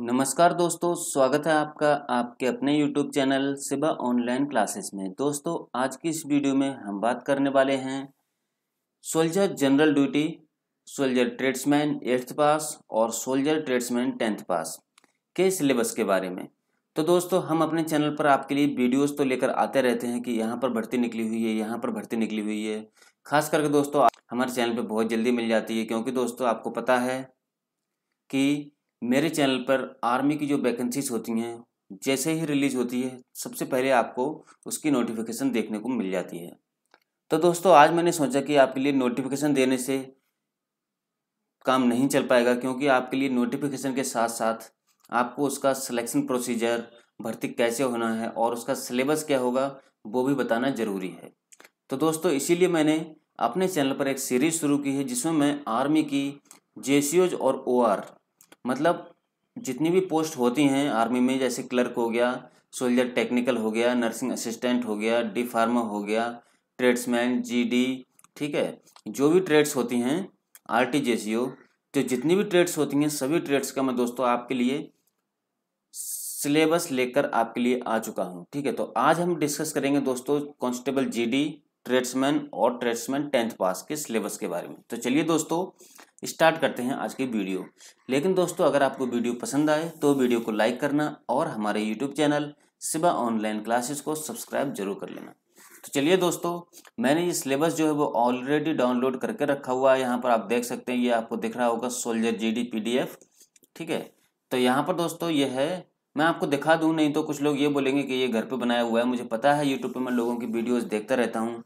नमस्कार दोस्तों स्वागत है आपका आपके अपने YouTube channel Siba online classes में दोस्तों आज की इस वीडियो में हम बात करने वाले हैं soldier general duty soldier tradesman eighth pass और सोल्जर ट्रेड्समैन टेंथ पास के सिलेबस के बारे में तो दोस्तों हम अपने चैनल पर आपके लिए वीडियोस तो लेकर आते रहते हैं कि यहाँ पर भर्ती निकली हुई है यहाँ पर भर्ती निकली हुई है खास करके दोस्तों हमारे चैनल पर बहुत जल्दी मिल जाती है क्योंकि दोस्तों आपको पता है कि मेरे चैनल पर आर्मी की जो वैकेंसीज होती हैं जैसे ही रिलीज होती है सबसे पहले आपको उसकी नोटिफिकेशन देखने को मिल जाती है तो दोस्तों आज मैंने सोचा कि आपके लिए नोटिफिकेशन देने से काम नहीं चल पाएगा क्योंकि आपके लिए नोटिफिकेशन के साथ साथ आपको उसका सिलेक्शन प्रोसीजर भर्ती कैसे होना है और उसका सिलेबस क्या होगा वो भी बताना ज़रूरी है तो दोस्तों इसीलिए मैंने अपने चैनल पर एक सीरीज़ शुरू की है जिसमें मैं आर्मी की जे और ओ मतलब जितनी भी पोस्ट होती हैं आर्मी में जैसे क्लर्क हो गया सोल्जर टेक्निकल हो गया नर्सिंग असिस्टेंट हो गया डी फार्मा हो गया ट्रेड्समैन जीडी ठीक है जो भी ट्रेड्स होती हैं आर टी जे सी ओ तो जितनी भी ट्रेड्स होती हैं सभी ट्रेड्स का मैं दोस्तों आपके लिए सिलेबस लेकर आपके लिए आ चुका हूँ ठीक है तो आज हम डिस्कस करेंगे दोस्तों कांस्टेबल जीडी ट्रेड्समैन और ट्रेड्समैन टेंथ पास के सिलेबस के बारे में तो चलिए दोस्तों स्टार्ट करते हैं आज की वीडियो लेकिन दोस्तों अगर आपको वीडियो पसंद आए तो वीडियो को लाइक करना और हमारे YouTube channel Siba online classes को सब्सक्राइब जरूर कर लेना तो चलिए दोस्तों मैंने ये सिलेबस जो है वो ऑलरेडी डाउनलोड करके रखा हुआ है यहाँ पर आप देख सकते हैं ये आपको दिख रहा होगा soldier G D P D F ठीक है तो यहाँ पर दोस्तों ये है मैं आपको दिखा दूँ नहीं तो कुछ लोग ये बोलेंगे कि ये घर पे बनाया हुआ है मुझे पता है यूट्यूब पे मैं लोगों की वीडियोस देखता रहता हूँ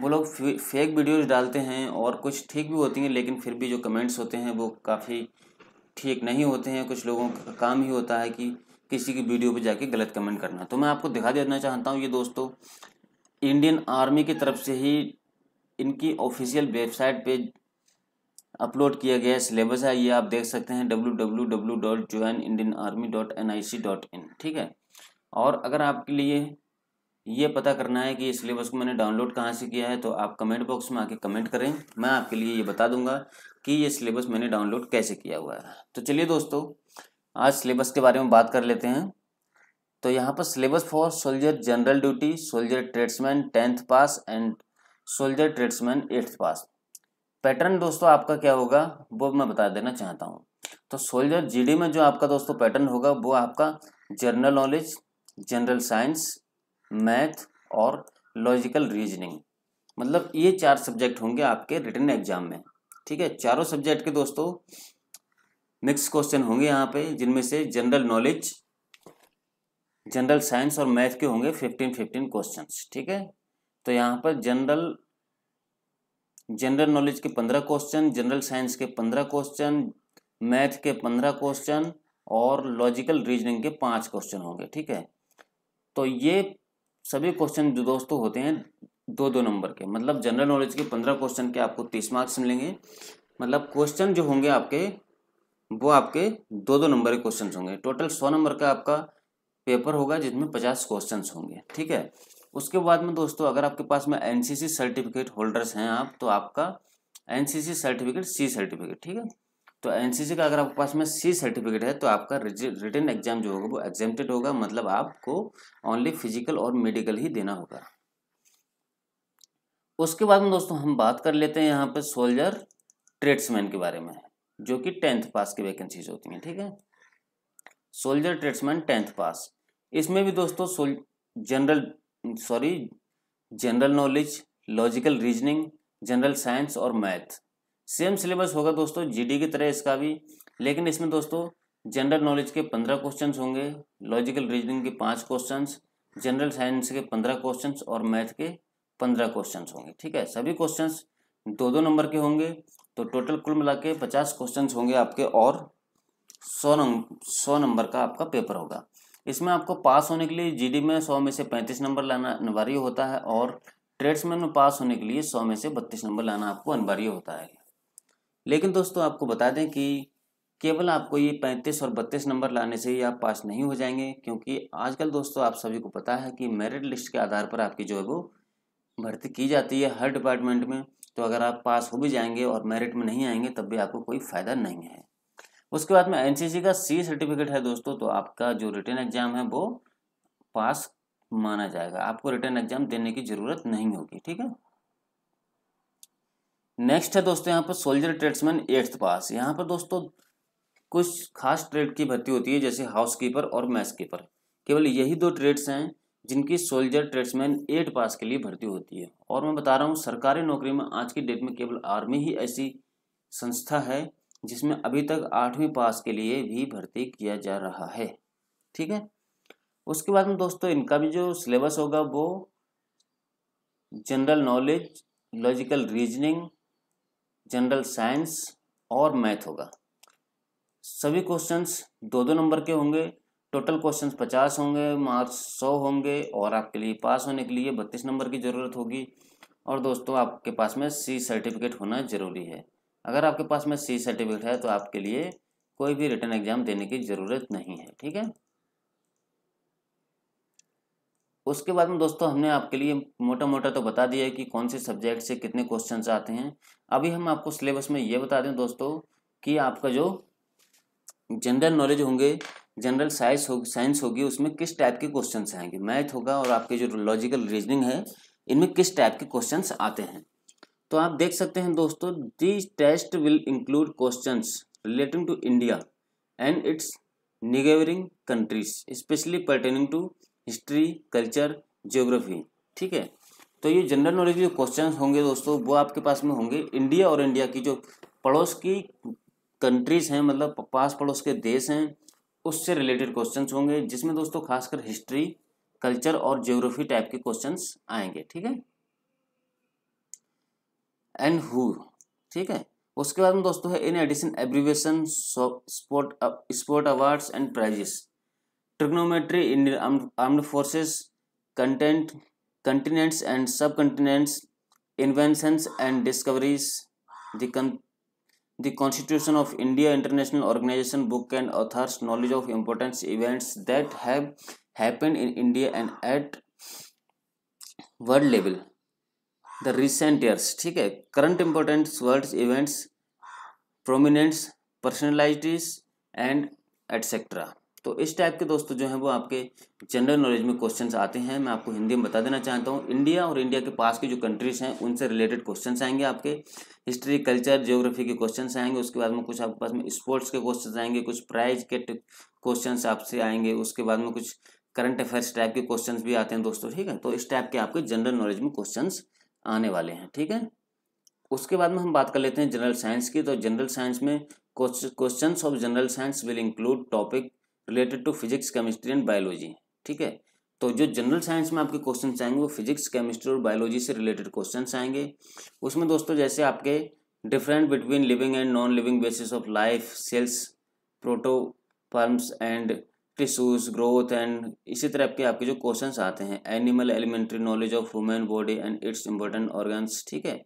वो लोग फेक वीडियोस डालते हैं और कुछ ठीक भी होती हैं लेकिन फिर भी जो कमेंट्स होते हैं वो काफ़ी ठीक नहीं होते हैं कुछ लोगों का काम ही होता है कि किसी की वीडियो पर जाके गलत कमेंट करना तो मैं आपको दिखा देना चाहता हूँ ये दोस्तों इंडियन आर्मी की तरफ से ही इनकी ऑफिशियल वेबसाइट पर अपलोड किया गया सिलेबस है ये आप देख सकते हैं W W W dot join Indian army N I C dot in ठीक है और अगर आपके लिए ये पता करना है कि ये सिलेबस को मैंने डाउनलोड कहाँ से किया है तो आप कमेंट बॉक्स में आके कमेंट करें मैं आपके लिए ये बता दूंगा कि ये सिलेबस मैंने डाउनलोड कैसे किया हुआ है तो चलिए दोस्तों आज सिलेबस के बारे में बात कर लेते हैं तो यहाँ पर syllabus for soldier general duty soldier tradesman tenth pass and soldier tradesman eighth pass pattern दोस्तों आपका क्या होगा वो मैं बता देना चाहता हूँ तो सोल्जर जीडी में जो आपका दोस्तों पैटर्न होगा वो आपका general knowledge general science math और लॉजिकल रीजनिंग मतलब ये चार सब्जेक्ट होंगे आपके रिटर्न एग्जाम में ठीक है चारों सब्जेक्ट के दोस्तों मिक्स क्वेश्चन होंगे यहाँ पे जिनमें से जनरल नॉलेज जनरल साइंस और मैथ के होंगे फिफ्टीन फिफ्टीन क्वेश्चन ठीक है तो यहाँ पर जनरल जनरल नॉलेज के पंद्रह क्वेश्चन जनरल साइंस के पंद्रह क्वेश्चन मैथ के पंद्रह क्वेश्चन और लॉजिकल रीजनिंग के पांच क्वेश्चन होंगे ठीक है तो ये सभी क्वेश्चन जो दोस्तों होते हैं दो दो नंबर के मतलब जनरल नॉलेज के पंद्रह क्वेश्चन के आपको तीस मार्क्स मिलेंगे मतलब क्वेश्चन जो होंगे आपके वो आपके दो दो नंबर के क्वेश्चन होंगे टोटल सौ नंबर का आपका पेपर होगा जिसमें पचास क्वेश्चन होंगे ठीक है उसके बाद में दोस्तों अगर आपके पास में एनसीसी सर्टिफिकेट होल्डर्स हैं आप तो आपका एनसीसी सर्टिफिकेट सी सर्टिफिकेट ठीक है तो एनसीसी का अगर आपके पास में सी सर्टिफिकेट है तो आपका रिटर्न एग्जाम जो होगा वो एग्जेप्टेड होगा मतलब आपको ओनली फिजिकल और मेडिकल ही देना होगा उसके बाद में दोस्तों हम बात कर लेते हैं यहाँ पे सोल्जर ट्रेड्समैन के बारे में जो कि टेंथ पास की वैकेंसीज होती हैं ठीक है सोल्जर ट्रेड्समैन टेंथ पास इसमें भी दोस्तों general sorry general knowledge logical reasoning general science और मैथ सेम सिलेबस होगा दोस्तों जीडी की तरह इसका भी लेकिन इसमें दोस्तों जनरल नॉलेज के पंद्रह क्वेश्चंस होंगे लॉजिकल रीजनिंग के पांच क्वेश्चंस जनरल साइंस के पंद्रह क्वेश्चंस और मैथ के पंद्रह क्वेश्चंस होंगे ठीक है सभी क्वेश्चंस दो दो नंबर के होंगे तो टोटल कुल मिला के पचास क्वेश्चन होंगे आपके और सौ नंबर सौ नंबर का आपका पेपर होगा इसमें आपको पास होने के लिए जीडी में सौ में से पैंतीस नंबर लाना अनिवार्य होता है और ट्रेड्समैन में पास होने के लिए सौ में से बत्तीस नंबर लाना आपको अनिवार्य होता है लेकिन दोस्तों आपको बता दें कि केवल आपको ये पैंतीस और बत्तीस नंबर लाने से ही आप पास नहीं हो जाएंगे क्योंकि आजकल दोस्तों आप सभी को पता है कि मेरिट लिस्ट के आधार पर आपकी जो है वो भर्ती की जाती है हर डिपार्टमेंट में तो अगर आप पास हो भी जाएंगे और मेरिट में नहीं आएंगे तब भी आपको कोई फ़ायदा नहीं है उसके बाद में एनसीसी का सी सर्टिफिकेट है दोस्तों तो आपका जो रिटर्न एग्जाम है वो पास माना जाएगा आपको रिटर्न एग्जाम देने की जरूरत नहीं होगी ठीक है नेक्स्ट है दोस्तों यहाँ पर सोल्जर ट्रेड्समैन एट्थ पास यहाँ पर दोस्तों कुछ खास ट्रेड की भर्ती होती है जैसे हाउस कीपर और मैस कीपर केवल यही दो ट्रेड्स हैं जिनकी सोल्जर ट्रेड्समैन एट पास के लिए भर्ती होती है और मैं बता रहा हूँ सरकारी नौकरी में आज की डेट में केवल आर्मी ही ऐसी संस्था है जिसमें अभी तक आठवीं पास के लिए भी भर्ती किया जा रहा है ठीक है उसके बाद में दोस्तों इनका भी जो सिलेबस होगा वो general knowledge logical reasoning general science और मैथ होगा सभी क्वेश्चंस दो दो नंबर के होंगे टोटल क्वेश्चंस पचास होंगे मार्क्स सौ होंगे और आपके लिए पास होने के लिए बत्तीस नंबर की ज़रूरत होगी और दोस्तों आपके पास में सी सर्टिफिकेट होना ज़रूरी है अगर आपके पास में सी सर्टिफिकेट है तो आपके लिए कोई भी रिटर्न एग्जाम देने की ज़रूरत नहीं है ठीक है उसके बाद में दोस्तों हमने आपके लिए मोटा मोटा तो बता दिया है कि कौन से सब्जेक्ट से कितने क्वेश्चन आते हैं अभी हम आपको सिलेबस में ये बता दें दोस्तों कि आपका जो जनरल नॉलेज होंगे जनरल साइंस हो साइंस होगी उसमें किस टाइप के क्वेश्चन आएंगे मैथ होगा और आपके जो लॉजिकल रीजनिंग है इनमें किस टाइप के क्वेश्चन आते हैं तो आप देख सकते हैं दोस्तों this test will include question relating to India and its neighbouring countries specially pertaining to history culture geography ठीक है तो ये जनरल नॉलेज जो क्वेश्चन होंगे दोस्तों वो आपके पास में होंगे इंडिया और इंडिया की जो पड़ोस की कंट्रीज हैं मतलब पास पड़ोस के देश हैं उससे रिलेटेड क्वेश्चंस होंगे जिसमें दोस्तों खासकर हिस्ट्री कल्चर और ज्योग्राफी टाइप के क्वेश्चंस आएंगे ठीक है एंड हु ठीक है उसके बाद में दोस्तों है in addition abbreviation sport sport awards and prizes trigonometry Indian armed forces content continents and sub continents inventions and discoveries the constitution of India international organisation book and authors knowledge of important events that have happen in India and at world level the recent years ठीक है current important words events prominents personalities and etcetera तो इस type के दोस्तों जो हैं वो आपके जनरल नॉलेज में क्वेश्चन आते हैं मैं आपको हिंदी में बता देना चाहता हूँ इंडिया और इंडिया के पास की जो कंट्रीज हैं उनसे रिलेटेड क्वेश्चन आएंगे आपके हिस्ट्री कल्चर ज्योग्राफी के क्वेश्चन आएंगे उसके बाद में कुछ आपके पास में स्पोर्ट्स के क्वेश्चन आएंगे कुछ प्राइज के क्वेश्चन आपसे आएंगे उसके बाद में कुछ करंट अफेयर्स टाइप के क्वेश्चन भी आते हैं दोस्तों ठीक है तो इस टाइप के आपके जनरल नॉलेज में क्वेश्चन आने वाले हैं ठीक है उसके बाद में हम बात कर लेते हैं जनरल साइंस की तो जनरल साइंस में question of general science will include topic related to physics chemistry and biology ठीक है तो जो जनरल साइंस में आपके क्वेश्चन आएंगे वो फिजिक्स केमिस्ट्री और बायोलॉजी से रिलेटेड क्वेश्चन आएंगे उसमें दोस्तों जैसे आपके different between living and non living basis of life cells protoforms and tissues growth and इसी तरह के आपके जो क्वेश्चंस आते हैं animal elementary knowledge of human body and its important organs ठीक है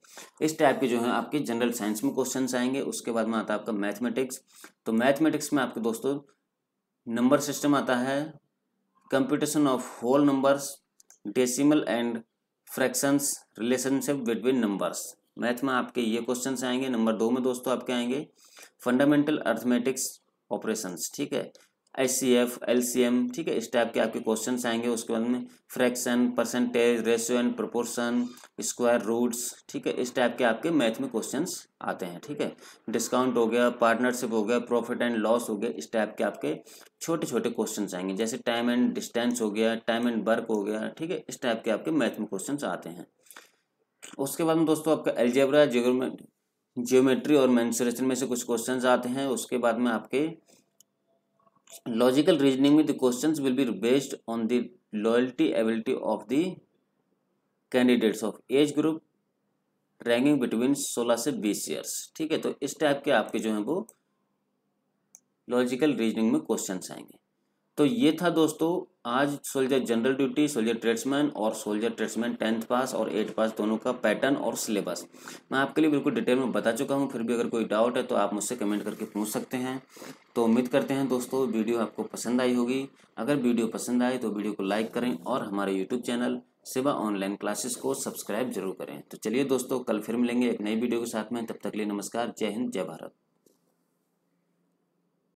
इस टाइप के जो है आपके जनरल साइंस में क्वेश्चंस आएंगे उसके बाद में आता है आपका मैथमेटिक्स तो मैथमेटिक्स में आपके दोस्तों नंबर सिस्टम आता है computation of whole numbers decimal and fractions relationship between numbers math में आपके ये क्वेश्चन आएंगे नंबर दो में दोस्तों आपके आएंगे फंडामेंटल अर्थमेटिक्स ऑपरेशन ठीक है S C F L C M ठीक है इस टाइप के आपके क्वेश्चन आएंगे उसके बाद में fraction percentage ratio and proportion square roots ठीक है इस टाइप के आपके मैथ में क्वेश्चन आते हैं ठीक है डिस्काउंट हो गया पार्टनरशिप हो गया प्रॉफिट एंड लॉस हो गया इस टाइप के आपके छोटे छोटे क्वेश्चन आएंगे जैसे टाइम एंड डिस्टेंस हो गया टाइम एंड वर्क हो गया ठीक है इस टाइप के आपके मैथ में क्वेश्चन आते हैं उसके बाद में दोस्तों आपका एल्जेब्रा जियोमेट्री और मैंसुरेशन में से कुछ क्वेश्चन आते हैं उसके बाद में आपके logical reasoning the questions will be based on the loyalty ability of the candidates of age group ranking between 16 से 20 ईयर्स ठीक है तो इस टाइप के आपके जो है वो लॉजिकल रीजनिंग में क्वेश्चन आएंगे तो ये था दोस्तों आज soldier general duty soldier tradesman और सोल्जर ट्रेड्समैन टेंथ पास और एट पास दोनों का पैटर्न और सिलेबस मैं आपके लिए बिल्कुल डिटेल में बता चुका हूँ फिर भी अगर कोई डाउट है तो आप मुझसे कमेंट करके पूछ सकते हैं तो उम्मीद करते हैं दोस्तों वीडियो आपको पसंद आई होगी अगर वीडियो पसंद आए तो वीडियो को लाइक करें और हमारे YouTube channel Seva online classes को सब्सक्राइब जरूर करें तो चलिए दोस्तों कल फिर मिलेंगे एक नई वीडियो के साथ में तब तक लिए नमस्कार जय हिंद जय भारत